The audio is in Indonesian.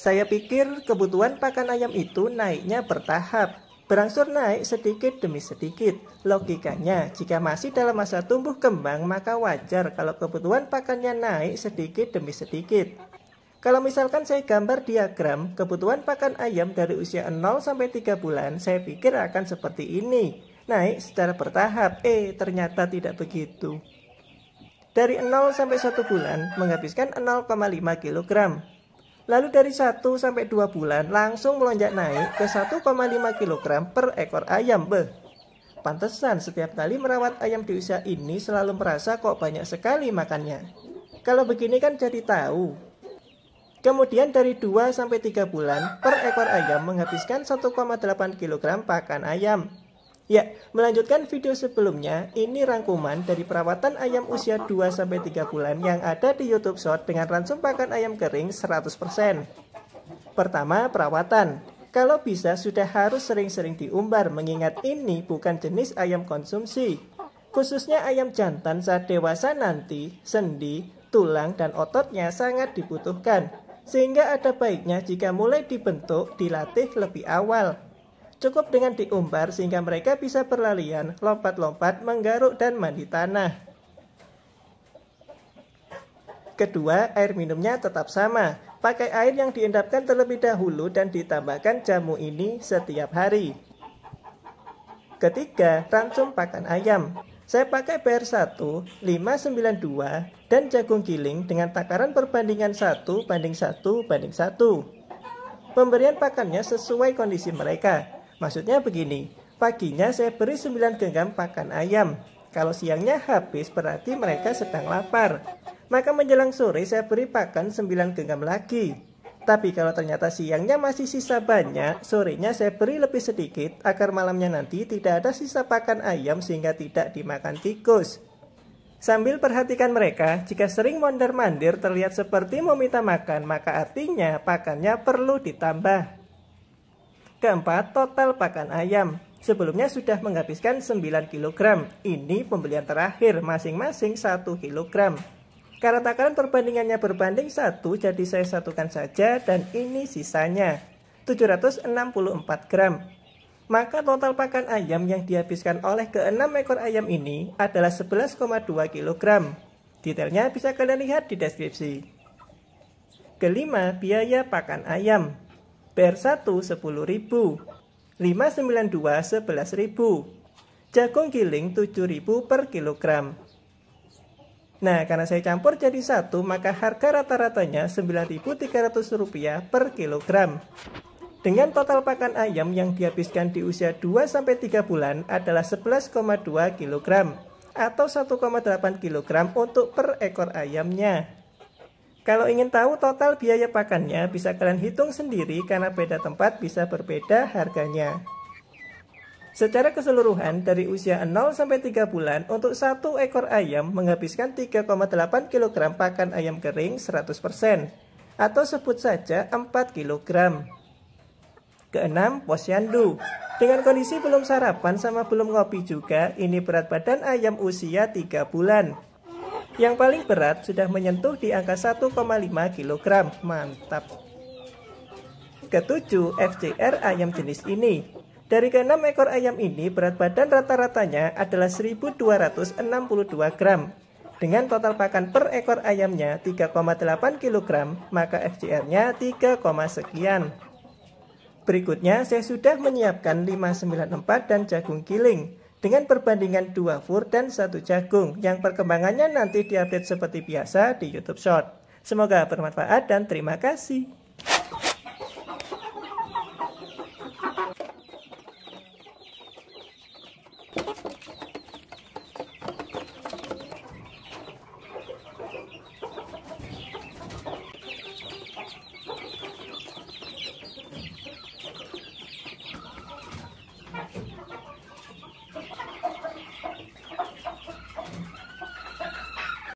Saya pikir kebutuhan pakan ayam itu naiknya bertahap, berangsur naik sedikit demi sedikit. Logikanya, jika masih dalam masa tumbuh kembang, maka wajar kalau kebutuhan pakannya naik sedikit demi sedikit. Kalau misalkan saya gambar diagram kebutuhan pakan ayam dari usia 0 sampai 3 bulan, saya pikir akan seperti ini. Naik secara bertahap, eh ternyata tidak begitu. Dari 0 sampai 1 bulan menghabiskan 0,5 kg, Lalu dari 1 sampai 2 bulan langsung melonjak naik ke 1,5 kg per ekor ayam. Beh. Pantesan setiap kali merawat ayam di usia ini selalu merasa kok banyak sekali makannya. Kalau begini kan jadi tahu. Kemudian dari 2 sampai 3 bulan per ekor ayam menghabiskan 1,8 kg pakan ayam. Ya, melanjutkan video sebelumnya, ini rangkuman dari perawatan ayam usia 2-3 bulan yang ada di YouTube Short dengan ransum pakan ayam kering 100%. Pertama, perawatan. Kalau bisa, sudah harus sering-sering diumbar mengingat ini bukan jenis ayam konsumsi. Khususnya ayam jantan saat dewasa nanti, sendi, tulang, dan ototnya sangat dibutuhkan. Sehingga ada baiknya jika mulai dibentuk, dilatih lebih awal. Cukup dengan diumbar sehingga mereka bisa berlarian, lompat-lompat, menggaruk, dan mandi tanah. Kedua, air minumnya tetap sama. Pakai air yang diendapkan terlebih dahulu dan ditambahkan jamu ini setiap hari. Ketiga, rancum pakan ayam. Saya pakai PR1, 592, dan jagung giling dengan takaran perbandingan 1 banding 1 banding 1. Pemberian pakannya sesuai kondisi mereka, Maksudnya begini, paginya saya beri 9 genggam pakan ayam. Kalau siangnya habis berarti mereka sedang lapar. Maka menjelang sore saya beri pakan 9 genggam lagi. Tapi kalau ternyata siangnya masih sisa banyak, sorenya saya beri lebih sedikit agar malamnya nanti tidak ada sisa pakan ayam sehingga tidak dimakan tikus. Sambil perhatikan mereka, jika sering mondar-mandir terlihat seperti meminta makan, maka artinya pakannya perlu ditambah. Keempat, total pakan ayam. Sebelumnya sudah menghabiskan 9 kg. Ini pembelian terakhir masing-masing 1 kg. Karena takaran perbandingannya berbanding 1 jadi saya satukan saja dan ini sisanya 764 gram. Maka total pakan ayam yang dihabiskan oleh keenam ekor ayam ini adalah 11,2 kg. Detailnya bisa kalian lihat di deskripsi. Kelima, biaya pakan ayam. PR1 10.000, 592 11.000, jagung giling 7.000 per kilogram. Nah, karena saya campur jadi satu, maka harga rata-ratanya Rp9.300 per kilogram. Dengan total pakan ayam yang dihabiskan di usia 2-3 bulan adalah 11,2 kg atau 1,8 kg untuk per ekor ayamnya. Kalau ingin tahu total biaya pakannya, bisa kalian hitung sendiri karena beda tempat bisa berbeda harganya. Secara keseluruhan, dari usia 0 sampai 3 bulan, untuk satu ekor ayam menghabiskan 3,8 kg pakan ayam kering 100%, atau sebut saja 4 kg. Keenam, posyandu. Dengan kondisi belum sarapan sama belum ngopi juga, ini berat badan ayam usia 3 bulan. Yang paling berat sudah menyentuh di angka 1,5 kg. Mantap. Ketujuh, FCR ayam jenis ini. Dari keenam ekor ayam ini, berat badan rata-ratanya adalah 1262 gram. Dengan total pakan per ekor ayamnya 3,8 kg, maka FCR-nya 3, sekian. Berikutnya, saya sudah menyiapkan 594 dan jagung giling dengan perbandingan dua fur dan satu jagung yang perkembangannya nanti diupdate seperti biasa di YouTube Short. Semoga bermanfaat dan terima kasih.